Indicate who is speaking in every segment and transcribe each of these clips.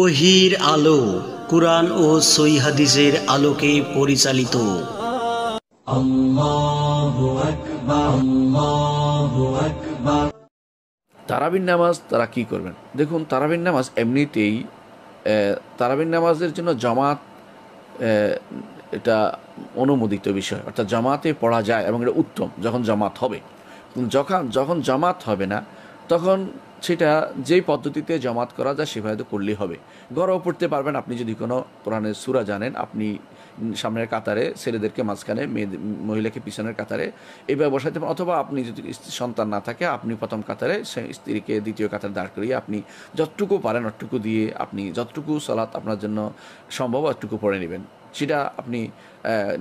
Speaker 1: ওহির আলো কুরআন ও সই হাদিসের আলোকে পরিচালিত তারাবিন নামাজ তারা কি করবেন দেখুন তারাবিন নামাজ এমনিতেই তারাবিন নামাজের জন্য জামাত এটা অনুমোদিত বিষয় অর্থাৎ জামাতে পড়া যায় এবং এটা উত্তম যখন জামাত হবে যখন যখন জামাত হবে না তখন সেটা যেই পদ্ধতিতে জমাত করা যায় সেভাবে তো করলেই হবে গড়ও পড়তে পারবেন আপনি যদি কোনো কোরআনের সুরা জানেন আপনি সামনের কাতারে ছেলেদেরকে মাঝখানে মেয়ে মহিলাকে পিছনের কাতারে এভাবে বসাতে পারেন অথবা আপনি যদি সন্তান না থাকে আপনি প্রথম কাতারে স্ত্রীকে দ্বিতীয় কাতারে দাঁড় করিয়ে আপনি যতটুকু পারেন অতটুকু দিয়ে আপনি যতটুকু সলাৎ আপনার জন্য সম্ভব অতটুকু পড়ে নেবেন সেটা আপনি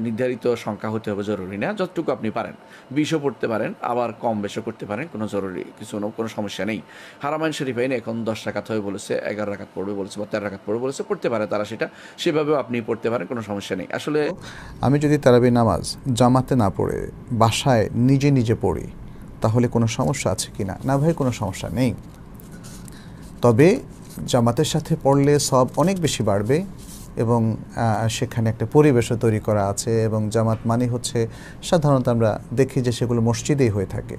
Speaker 1: নির্ধারিত সংখ্যা হতে হবে জরুরি না যতটুকু আপনি পারেন বিষও পড়তে পারেন আবার কম বেশও করতে পারেন কোনো জরুরি কিছু কোনো সমস্যা নেই হারামাইন শরীফ আইনে এখন দশ রাখাত হয়ে বলেছে এগারো রাখাত পড়বে বলেছে বা তেরো রাখাত পড়বে বলেছে পড়তে পারে তারা সেটা সেভাবেও আপনি পড়তে পারেন কোনো সমস্যা নেই আসলে
Speaker 2: আমি যদি তারাবি নামাজ জামাতে না পড়ে বাসায় নিজে নিজে পড়ি তাহলে কোনো সমস্যা আছে কি না না ভাই কোনো সমস্যা নেই তবে জামাতের সাথে পড়লে সব অনেক বেশি বাড়বে এবং সেখানে একটা পরিবেশও তৈরি করা আছে এবং জামাত মানে হচ্ছে সাধারণত আমরা দেখি যে সেগুলো মসজিদেই হয়ে থাকে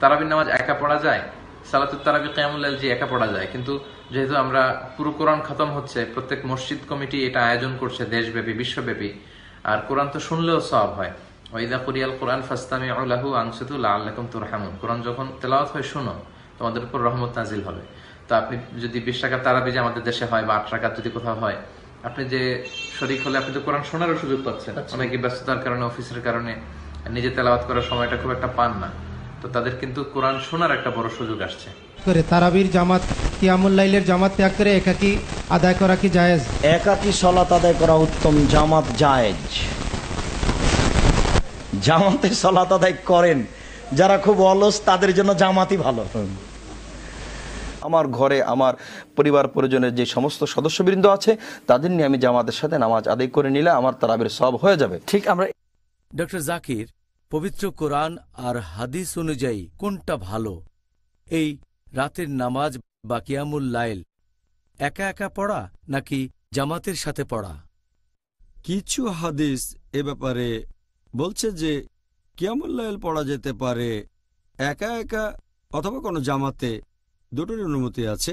Speaker 3: তারাবির নামাজ একা পড়া যায় সালাতুল তারাবি কেয়ামুল্লাল জি একা পড়া যায় কিন্তু যেহেতু আমরা পুরো কোরআন খতম হচ্ছে প্রত্যেক মসজিদ কমিটি এটা আয়োজন করছে দেশব্যাপী বিশ্বব্যাপী আর কোরআন তো শুনলেও সব হয় ওইদা কুরিয়াল কোরআন ফাস্তামি আল্লাহু আংসুতুল আল্লাহম তুরহামুন কোরআন যখন তেলাওয়াত হয় শোনো তোমাদের উপর রহমত নাজিল হবে তো আপনি যদি বিশ টাকা তারাবি যে আমাদের দেশে হয় বা আট টাকা যদি কোথাও হয় আপনি যে শরিক হলে আপনি তো কোরআন শোনারও সুযোগ পাচ্ছেন আচ্ছা। অনেকে ব্যস্ততার কারণে অফিসের কারণে নিজে তেলাওয়াত করার সময়টা খুব একটা পান না তো তাদের কিন্তু কোরআন শোনার একটা বড় সুযোগ আসছে করে তারাবির জামাত কিয়ামুল লাইলের জামাত ত্যাগ করে একাকি আদায় করা কি জায়েজ একাকি সলাত আদায় করা উত্তম জামাত জায়েজ জামাতে সলাত আদায় করেন যারা খুব অলস তাদের জন্য জামাতই ভালো আমার ঘরে আমার পরিবার পরিজনের যে সমস্ত সদস্যবৃন্দ আছে তাদের নিয়ে আমি জামাতের সাথে নামাজ আদায় করে নিলে আমার তারাবের সব হয়ে যাবে ঠিক আমরা
Speaker 1: ডক্টর জাকির পবিত্র কোরআন আর হাদিস অনুযায়ী কোনটা ভালো এই রাতের নামাজ বা কিয়ামুল লাইল একা একা পড়া নাকি জামাতের সাথে পড়া কিছু হাদিস এ ব্যাপারে বলছে যে কিয়ামুল লাইল পড়া যেতে পারে একা একা অথবা কোনো জামাতে দুটোর অনুমতি আছে